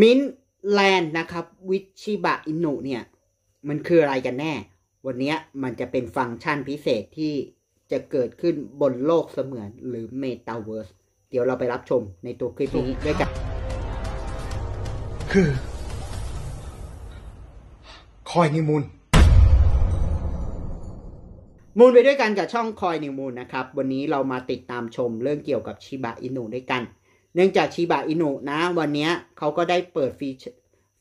มินแลนด์นะครับวิชิบะอินุเนี่ย มันคืออะไรกันแน่ วันนี้มันจะเป็นฟังก์ชันพิเศษที่จะเกิดขึ้นบนโลกเสมือนหรือเมตาเวิร์สเดี๋ยวเราไปรับชมในตัวคลิปนี้ด้วยกันคือ คอยนิมูลมูลไปด้วยกันกับช่องคอยนิมูลนะครับ วันนี้เรามาติดตามชมเรื่องเกี่ยวกับชิบะอินุด้วยกันเนื่องจากชีบะอินุนะวันนี้เขาก็ได้เปิดฟี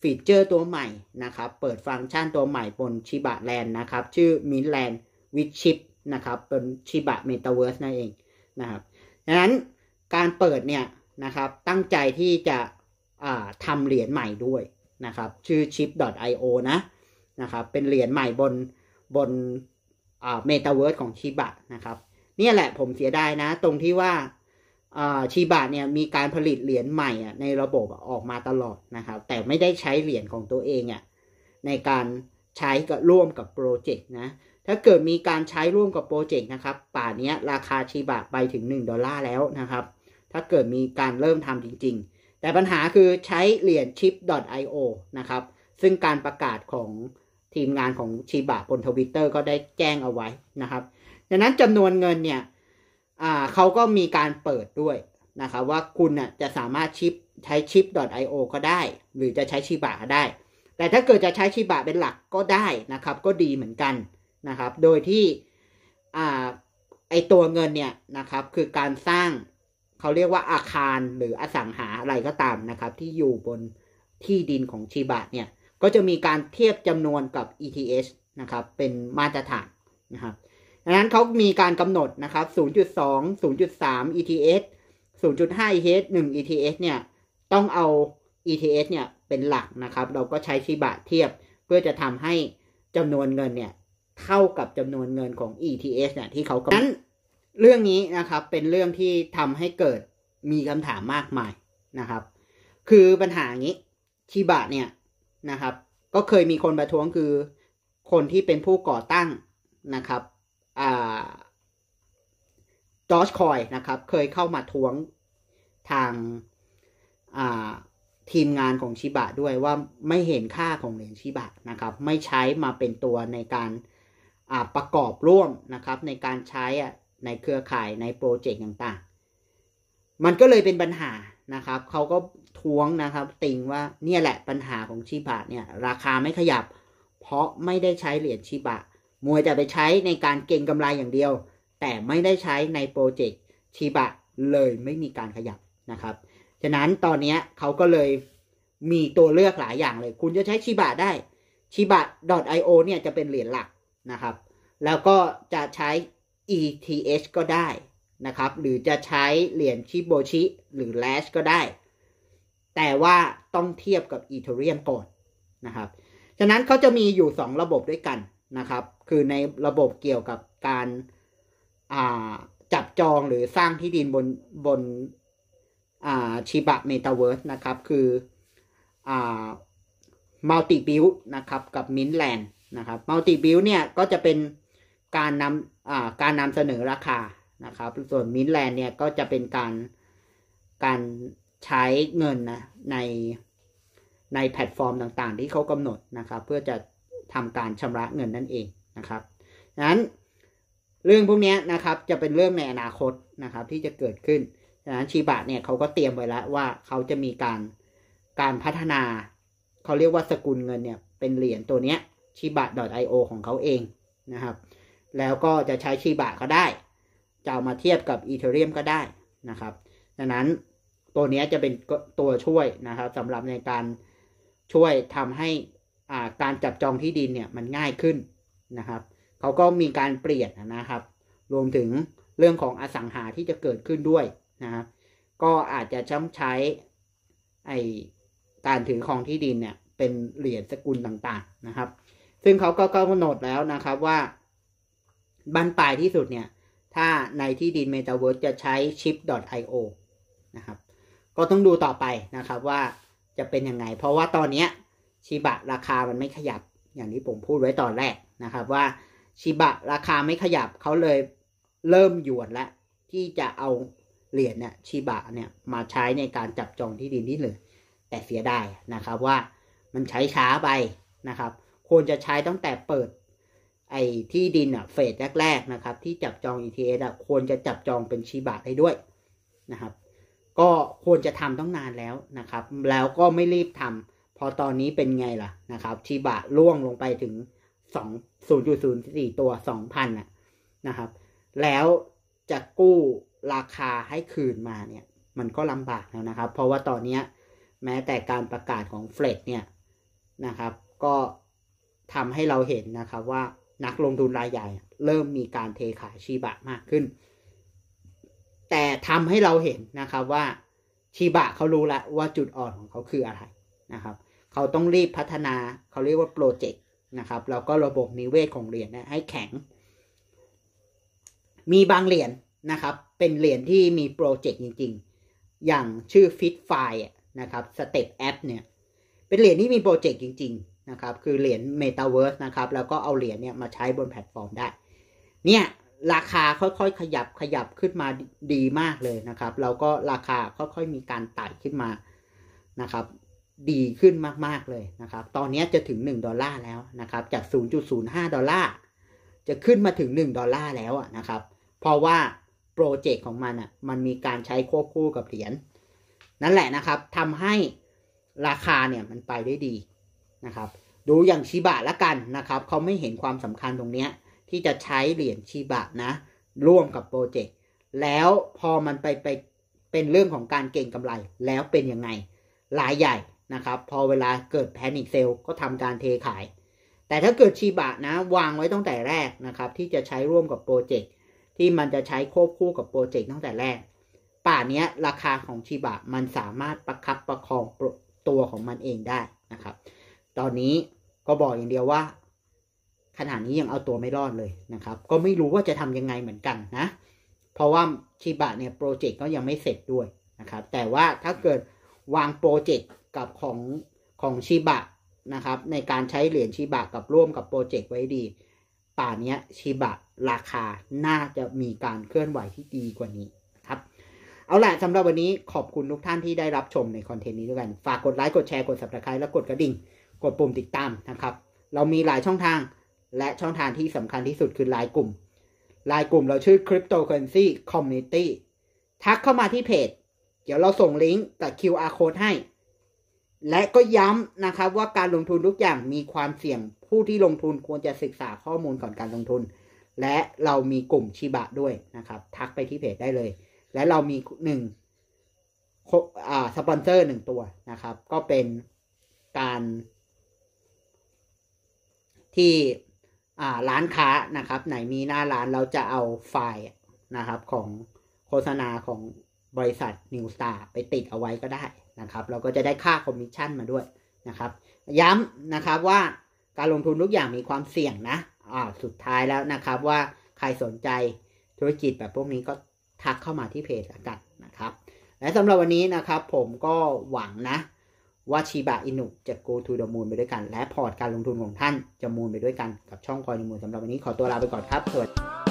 ฟีเจอร์ตัวใหม่นะครับ เปิดฟังก์ชันตัวใหม่บนชิบะแลนด์นะครับ ชื่อมินแลนด์วิชิปนะครับเป็นชิบะเมตาเวิร์สนั่นเองนะครับดังนั้นการเปิดเนี่ยนะครับ ตั้งใจที่จะทำเหรียญใหม่ด้วยนะครับ ชื่อ chip.io นะนะครับ เป็นเหรียญใหม่บนบนเมตาเวิร์สของชิบะนะครับนี่แหละผมเสียดายนะตรงที่ว่าชีบะเนี่ยมีการผลิตเหรียญใหม่อ่ะในระบบออกมาตลอดนะครับแต่ไม่ได้ใช้เหรียญของตัวเองอ่ะในการใช้กับร่วมกับโปรเจกต์นะถ้าเกิดมีการใช้ร่วมกับโปรเจกต์นะครับป่านี้ราคาชีบะไปถึง 1 ดอลลาร์แล้วนะครับ ถ้าเกิดมีการเริ่มทำจริง ๆ แต่ปัญหาคือใช้เหรียญ chip.io นะครับ ซึ่งการประกาศของทีมงานของชีบะบนทวิตเตอร์ก็ได้แจ้งเอาไว้นะครับ ดังนั้นจำนวนเงินเนี่ยอ่าเขาก็มีการเปิดด้วยนะครับว่าคุณน่ะจะสามารถชิปใช้ชิป .io ก็ได้ หรือจะใช้ชิบะก็ได้ แต่ถ้าเกิดจะใช้ชิบะเป็นหลักก็ได้นะครับ ก็ดีเหมือนกันนะครับ โดยที่อ่าไอตัวเงินเนี่ยนะครับคือการสร้างเขาเรียกว่าอาคารหรืออสังหาอะไรก็ตามนะครับ ที่อยู่บนที่ดินของชิบะเนี่ยก็จะมีการเทียบจำนวนกับ ETH นะครับ เป็นมาตรฐานนะครับดังนั้นเขามีการกำหนดนะครับ0.2 0.3 ETH 0.5 ETH 1 ETH เนี่ย ต้องเอา ETH เนี่ยเป็นหลักนะครับ เราก็ใช้ชีบะเทียบ เพื่อจะทำให้จำนวนเงินเนี่ย เท่ากับจำนวนเงินของ ETH เนี่ย ที่เขากำหนดนั้น เรื่องนี้นะครับ เป็นเรื่องที่ทำให้เกิดมีคำถามมากมายนะครับ คือปัญหานี้ชีบะเนี่ยนะครับ ก็เคยมีคนประท้วงคือคนที่เป็นผู้ก่อตั้งนะครับจอร์จคอยนะครับ เคยเข้ามาท้วงทางทีมงานของชิบะด้วยว่าไม่เห็นค่าของเหรียญชิบะนะครับ ไม่ใช้มาเป็นตัวในการประกอบร่วมนะครับ ในการใช้ในเครือข่ายในโปรเจกต์ต่างๆ มันก็เลยเป็นปัญหานะครับเขาก็ท้วงนะครับติงว่าเนี่ยแหละปัญหาของชิบะเนี่ย ราคาไม่ขยับ เพราะไม่ได้ใช้เหรียญชิบะมวยจะไปใช้ในการเก็งกำไรอย่างเดียว แต่ไม่ได้ใช้ในโปรเจกต์ชิบะเลยไม่มีการขยับนะครับ ฉะนั้นตอนนี้เขาก็เลยมีตัวเลือกหลายอย่างเลย คุณจะใช้ชิบะได้ชิบะ .io เนี่ยจะเป็นเหรียญหลักนะครับ แล้วก็จะใช้ ETH ก็ได้นะครับ หรือจะใช้เหรียญชิโบชิหรือ Lash ก็ได้ แต่ว่าต้องเทียบกับ Ethereum ก่อนนะครับ ฉะนั้นเขาจะมีอยู่ 2 ระบบด้วยกันนะครับคือในระบบเกี่ยวกับการจับจองหรือสร้างที่ดินบนบนชิบะเมตาเวิร์สนะครับ คือมัลติบิลนะครับกับมินแลนด์นะครับมัลติบิลเนี่ยก็จะเป็นการนำการนำเสนอราคานะครับ ส่วนมินแลนด์เนี่ยก็จะเป็นการการใช้เงินนะในในแพลตฟอร์มต่างๆที่เขากำหนดนะครับเพื่อจะทำการชำระเงินนั่นเองนะครับนั้นเรื่องพวกนี้นะครับจะเป็นเรื่องในอนาคตนะครับ ที่จะเกิดขึ้นดังนั้นชีบะเนี่ยเขาก็เตรียมไว้แล้วว่าเขาจะมีการการพัฒนาเขาเรียกว่าสกุลเงินเนี่ย เป็นเหรียญตัวเนี้ยชีบะ .io ของเขาเองนะครับ แล้วก็จะใช้ชีบะก็ได้จะเอามาเทียบกับอีเทเรียมก็ได้นะครับดังนั้นตัวนี้จะเป็นตัวช่วยนะครับสำหรับในการช่วยทำให้การจับจองที่ดินเนี่ยมันง่ายขึ้นนะครับ เขาก็มีการเปลี่ยนนะครับ รวมถึงเรื่องของอสังหาที่จะเกิดขึ้นด้วยนะครับก็อาจจะช้ใช้ไอการถือครองที่ดินเนี่ยเป็นเหรียญสกุลต่างๆนะครับ ซึ่งเขาก็กำหนดแล้วนะครับว่าบันปลายที่สุดเนี่ย ถ้าในที่ดินเมตาเวิร์จะใช้ชิป i o นะครับก็ต้องดูต่อไปนะครับว่าจะเป็นยังไงเพราะว่าตอนนี้ชิบะราคามันไม่ขยับอย่างที่ผมพูดไว้ตอนแรกนะครับ ว่าชิบะราคาไม่ขยับเขาเลยเริ่มหยวนแล้วที่จะเอาเหรียญเนี่ยชิบะเนี่ยมาใช้ในการจับจองที่ดินนี่เลย แต่เสียดายนะครับว่ามันใช้ช้าไปนะครับ ควรจะใช้ตั้งแต่เปิด ไอ้ที่ดินอะเฟสแรกๆนะครับ ที่จับจอง ETS อ่ะควรจะจับจองเป็นชีบะได้ด้วยนะครับ ก็ควรจะทำต้องนานแล้วนะครับ แล้วก็ไม่รีบทำพอตอนนี้เป็นไงล่ะนะครับชิบะล่วงลงไปถึงสองศูนย์จุดศูนย์สี่ตัวสองพันนะครับ แล้วจะกู้ราคาให้คืนมาเนี่ย มันก็ลำบากแล้วนะครับ เพราะว่าตอนนี้แม้แต่การประกาศของเฟดเนี่ยนะครับ ก็ทำให้เราเห็นนะครับ ว่านักลงทุนรายใหญ่เริ่มมีการเทขายชีบะมากขึ้น แต่ทำให้เราเห็นนะครับว่าชีบะเขารู้แล้วว่าจุดอ่อนของเขาคืออะไรนะครับเขาต้องรีบพัฒนา เขาเรียกว่าโปรเจกต์นะครับ แล้วก็ระบบนิเวศของเหรียญนะให้แข็ง มีบางเหรียญนนะครับ เป็นเหรียญที่มีโปรเจกต์จริงๆ อย่างชื่อ Fit f i นะครับสเต p ปแอปเนี่ย เป็นเหรียญที่มีโปรเจกต์จริง ๆนะครับ คือเหรียญ Metaverse นะครับ แล้วก็เอาเหรียญเนี่ยมาใช้บนแพลตฟอร์มได้ เนี่ยราคาค่อยๆ ขยับขยับขึ้นมาดีมากเลยนะครับ แล้วก็ราคาค่อยๆมีการไต่ขึ้นมานะครับดีขึ้นมากๆเลยนะครับ ตอนนี้จะถึง 1 ดอลลาร์แล้วนะครับ จาก 0.05 ดอลลาร์จะขึ้นมาถึง 1 ดอลลาร์แล้วนะครับ เพราะว่าโปรเจกต์ของมันอ่ะมันมีการใช้ควบคู่กับเหรียญนั่นแหละนะครับทำให้ราคาเนี่ยมันไปได้ดีนะครับ ดูอย่างชิบะละกันนะครับเขาไม่เห็นความสำคัญตรงเนี้ยที่จะใช้เหรียญชิบะนะ ร่วมกับโปรเจกต์แล้วพอมันไปไปเป็นเรื่องของการเก่งกำไรแล้วเป็นยังไงรายใหญ่นะครับพอเวลาเกิดแพนิคเซลก็ทำการเทขาย แต่ถ้าเกิดชีบะนะวางไว้ตั้งแต่แรกนะครับ ที่จะใช้ร่วมกับโปรเจกต์ที่มันจะใช้ควบคู่กับโปรเจกต์ตั้งแต่แรก ป่านี้ราคาของชีบะมันสามารถประคับประคองตัวของมันเองได้นะครับ ตอนนี้ก็บอกอย่างเดียวว่าขนาดนี้ยังเอาตัวไม่รอดเลยนะครับ ก็ไม่รู้ว่าจะทำยังไงเหมือนกันนะเพราะว่าชีบะเนี่ยโปรเจกต์ก็ยังไม่เสร็จด้วยนะครับ แต่ว่าถ้าเกิดวางโปรเจกต์กับของ ของชิบะนะครับ ในการใช้เหรียญชิบะกับร่วมกับโปรเจกต์ไว้ดี ป่านี้ชิบะราคาน่าจะมีการเคลื่อนไหวที่ดีกว่านี้ครับเอาละสำหรับวันนี้ขอบคุณทุกท่านที่ได้รับชมในคอนเทนต์นี้ด้วยกัน ฝากกดไลค์กดแชร์กด subscribe และกดกระดิ่งกดปุ่มติดตามนะครับ เรามีหลายช่องทางและช่องทางที่สำคัญที่สุดคือไลน์กลุ่มไลน์กลุ่มเราชื่อ Cryptocurrency Community ทักเข้ามาที่เพจ เดี๋ยวเราส่งลิงก์กับ QR code ให้และก็ย้ำนะครับว่าการลงทุนทุกอย่างมีความเสี่ยงผู้ที่ลงทุนควรจะศึกษาข้อมูลก่อนการลงทุน และเรามีกลุ่มชิบะด้วยนะครับ ทักไปที่เพจได้เลยและเรามีหนึ่งสปอนเซอร์หนึ่งตัวนะครับ ก็เป็นการ ที่ร้านค้านะครับ ไหนมีหน้าร้านเราจะเอาไฟล์นะครับ ของโฆษณาของบริษัทนิวสตาร์ไปติดเอาไว้ก็ได้นะครับเราก็จะได้ค่าคอมมิชชั่นมาด้วยนะครับ ย้ำนะครับว่าการลงทุนทุกอย่างมีความเสี่ยงนะ อ่าสุดท้ายแล้วนะครับว่าใครสนใจธุรกิจแบบพวกนี้ก็ทักเข้ามาที่เพจกันนะครับ และสำหรับวันนี้นะครับผมก็หวังนะ ว่าชีบะอินุจะ go to the moon ไปด้วยกัน และพอร์ตการลงทุนของท่านจะมูลไปด้วยกันกับช่องคอยมูลสำหรับวันนี้ขอตัวลาไปก่อนครับสวัสดี